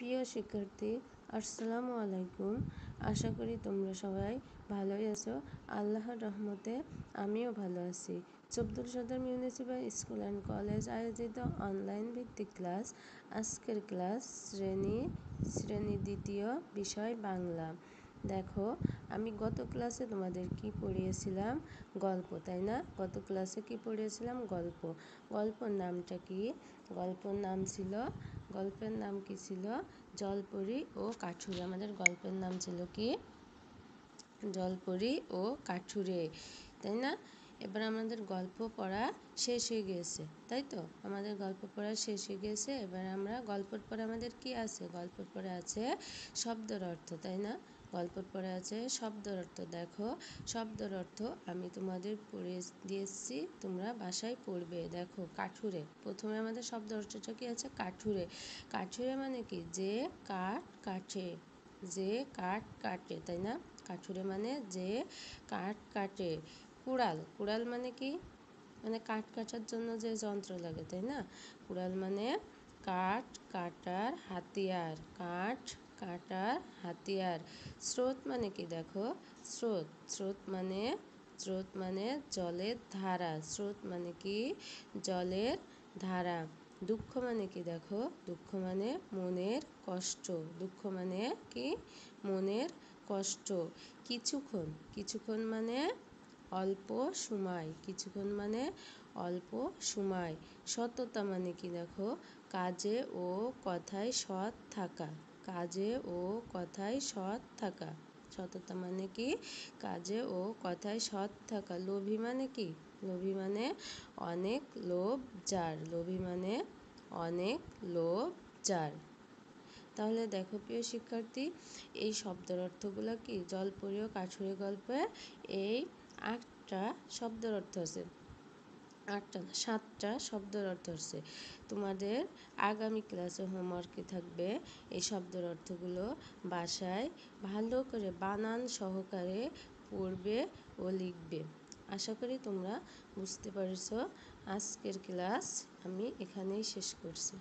প্রিয় শিক্ষার্থী আসসালামু আলাইকুম আশা করি তোমরা সবাই ভালোই আছো আল্লাহর রহমতে আমিও ভালো আছি চব্দুল সদর মিউনিসিপ্যাল স্কুল অ্যান্ড কলেজ আয়োজিত অনলাইন ভিত্তিক ক্লাস আজকের ক্লাস শ্রেণী শ্রেণী দ্বিতীয় বিষয় বাংলা দেখো আমি গত ক্লাসে তোমাদের কি পড়িয়েছিলাম গল্প তাই না গত ক্লাসে কি পড়িয়েছিলাম গল্প গল্পর নামটা কি গল্পর নাম ছিল গল্পের নাম কি ছিল জলপরি ও কাঠুরে আমাদের গল্পের নাম ছিল কি জলপরি ও কাঠুরে তাই না এবার আমাদের গল্প পড়া শেষ হয়ে গিয়েছে তাই তো আমাদের গল্প পড়া শেষ হয়ে গিয়েছে এবার আমরা গল্পের পরে আমাদের কি আছে গল্পের পরে আছে শব্দের অর্থ তাই না গল্পর পরে আছে শব্দর অর্থ দেখো শব্দর অর্থ আমি তোমাদের পড়ে দিয়েছি তোমরা বাসায় পড়বে দেখো কাঠুরে প্রথমে আমাদের শব্দ অর্থটা কি আছে কাঠুরে কাঠুরে মানে কি যে কাঠ কাঠে যে কাঠ কাটে তাই না কাঠুরে মানে যে কাঠ কাটে কুড়াল কুড়াল মানে কি মানে কাঠ কাটার জন্য যে যন্ত্র লাগে তাই না কুড়াল মানে কাঠ কাটার হাতিয়ার কাঠ কাটার হাতিয়ার স্রোত মানে কি দেখো স্রোত স্রোত মানে স্রোত মানে জলের ধারা স্রোত মানে কি জলের ধারা দুঃখ মানে কি দেখো দুঃখ মানে মনের কষ্ট দুঃখ মানে কি মনের কষ্ট কিছুক্ষণ কিছুক্ষণ মানে অল্প সময় কিছুক্ষণ মানে অল্প সময় সততা মানে কি দেখো কাজে ও কথায় সৎ থাকা কাজে ও কথায় সৎ থাকা সততা মানে কি কাজে ও কথায় সৎ থাকা লোভী মানে কি লোভী মানে অনেক লোভ যার লোভী মানে অনেক লোভ যার তাহলে দেখো প্রিয় শিক্ষার্থী এই শব্দের অর্থগুলো কি জলপরীয় কাছুরি গল্পে এই আটটা শব্দের অর্থ আছে আটটা না সাতটা শব্দের অর্থ হচ্ছে তোমাদের আগামী ক্লাসে হোমওয়ার্কে থাকবে এই শব্দের অর্থগুলো বাসায় ভালো করে বানান সহকারে পড়বে ও লিখবে আশা করি তোমরা বুঝতে পারছো আজকের ক্লাস আমি এখানেই শেষ করছি